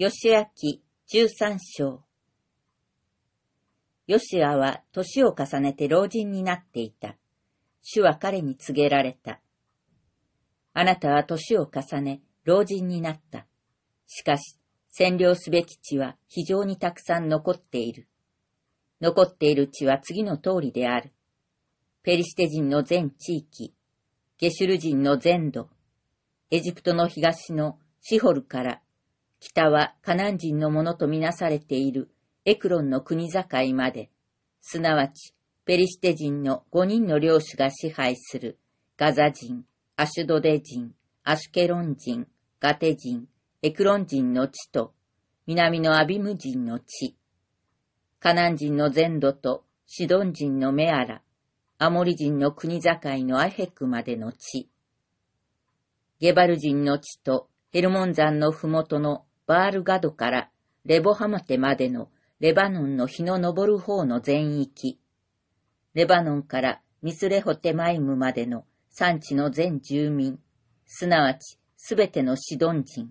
義記十三章。ヨシアは年を重ねて老人になっていた。主は彼に告げられた。あなたは年を重ね老人になった。しかし、占領すべき地は非常にたくさん残っている。残っている地は次の通りである。ペリシテ人の全地域、ゲシュル人の全土、エジプトの東のシホルから北はカナン人のものとみなされているエクロンの国境まで、すなわちペリシテ人の五人の領主が支配するガザ人、アシュドデ人、アシュケロン人、ガテ人、エクロン人の地と、南のアビム人の地、カナン人の全土とシドン人のメアラ、アモリ人の国境のアヘクまでの地、ゲバル人の地とヘルモン山のふもとのバールガドからレボハマテまでのレバノンの日の昇る方の全域、レバノンからミスレホテマイムまでの産地の全住民、すなわちすべてのシドン人。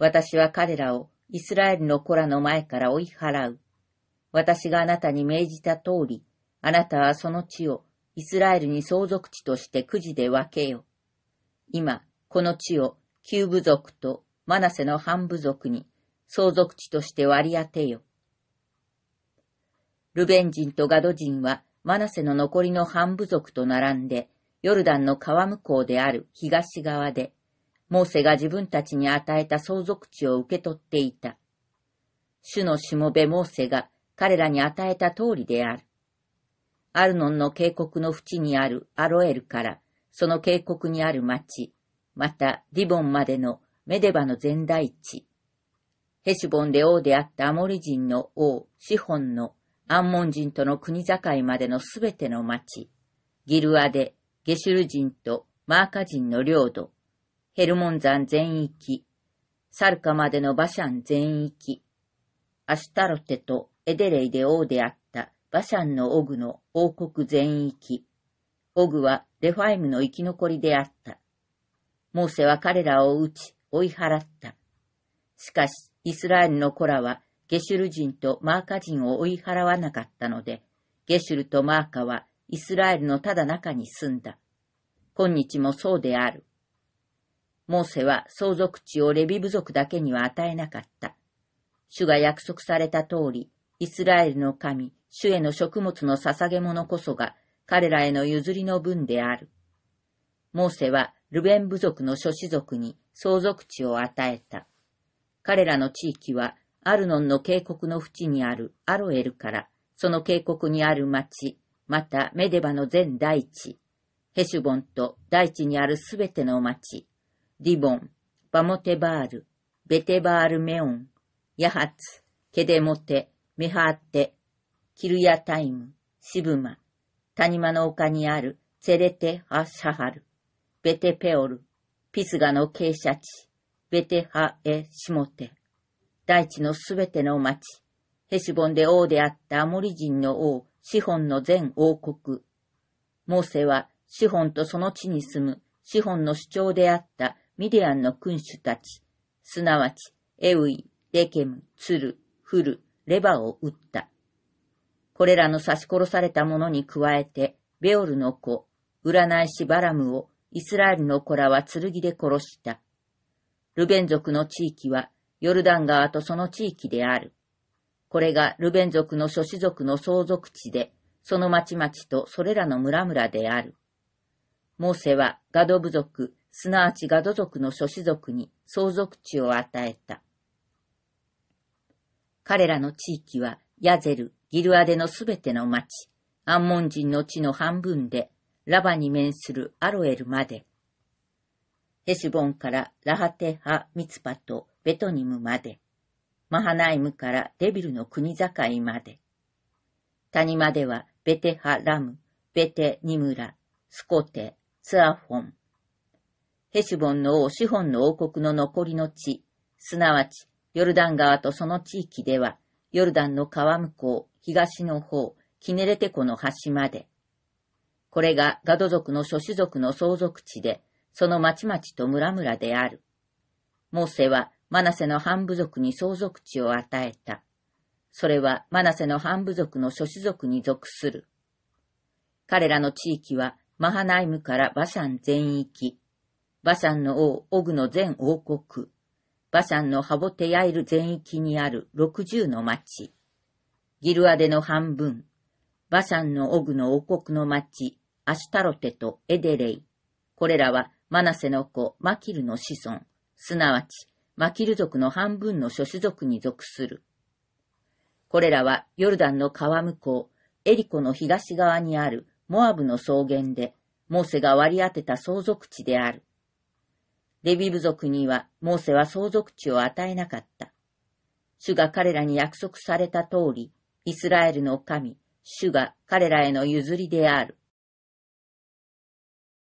私は彼らをイスラエルの子らの前から追い払う。私があなたに命じた通り、あなたはその地をイスラエルに相続地としてくじで分けよ。今、この地をキューブ族とマナセの半部族に相続地として割り当てよ。ルベン人とガド人はマナセの残りの半部族と並んで、ヨルダンの川向こうである東側で、モーセが自分たちに与えた相続地を受け取っていた。主のしもべモーセが彼らに与えた通りである。アルノンの渓谷の淵にあるアロエルから、その渓谷にある町、またリボンまでのメデバの全大地。ヘシュボンで王であったアモリ人の王、シホンのアンモン人との国境までのすべての町、ギルアでゲシュル人とマーカ人の領土、ヘルモン山全域、サルカまでのバシャン全域、アシュタロテとエデレイで王であったバシャンのオグの王国全域、オグはレファイムの生き残りであった。モーセは彼らを撃ち、追い払った。しかし、イスラエルの子らは、ゲシュル人とマーカ人を追い払わなかったので、ゲシュルとマーカはイスラエルのただ中に住んだ。今日もそうである。モーセは相続地をレビ部族だけには与えなかった。主が約束された通り、イスラエルの神、主への食物の捧げ物こそが彼らへの譲りの分である。モーセはルベン部族の諸子族に相続地を与えた。彼らの地域はアルノンの渓谷の淵にあるアロエルから、その渓谷にある町、またメデバの全大地、ヘシュボンと大地にあるすべての町、ディボン、バモテバール、ベテバールメオン、ヤハツ、ケデモテ、メハーテ、キルヤタイム、シブマ、谷間の丘にあるツェレテ・ハ・シャハル、ベテペオル、ピスガの傾斜地、ベテハエシモテ、大地のすべての町、ヘシボンで王であったアモリ人の王、シホンの全王国。モーセは、シホンとその地に住む、シホンの主張であったミディアンの君主たち、すなわち、エウイ、レケム、ツル、フル、レバを撃った。これらの刺し殺された者に加えて、ベオルの子、占い師バラムをイスラエルの子らは剣で殺した。ルベン族の地域はヨルダン川とその地域である。これがルベン族の諸子族の相続地で、その町々とそれらの村々である。モーセはガド部族、すなわちガド族の諸子族に相続地を与えた。彼らの地域は、ヤゼル、ギルアデのすべての町、アンモン人の地の半分で、ラバに面するアロエルまで、ヘシュボンからラハテハ・ミツパとベトニムまで、マハナイムからデビルの国境まで、谷まではベテハ・ラム、ベテ・ニムラ、スコテ、ツアフォン。ヘシュボンの王シホンの王国の残りの地、すなわちヨルダン川とその地域では、ヨルダンの川向こう、東の方、キネレテ湖の端まで、これがガド族の諸種族の相続地で、その町々と村々である。モーセはマナセの半部族に相続地を与えた。それはマナセの半部族の諸種族に属する。彼らの地域はマハナイムからバシャン全域、バシャンの王オグの全王国、バシャンのハボテヤイル全域にある60の町、ギルアデの半分、バシャンのオグの王国の町、アシュタロテとエデレイ。これらはマナセの子マキルの子孫、すなわちマキル族の半分の諸種族に属する。これらはヨルダンの川向こう、エリコの東側にあるモアブの草原で、モーセが割り当てた相続地である。レビ部族にはモーセは相続地を与えなかった。主が彼らに約束された通り、イスラエルの神、主が彼らへの譲りである。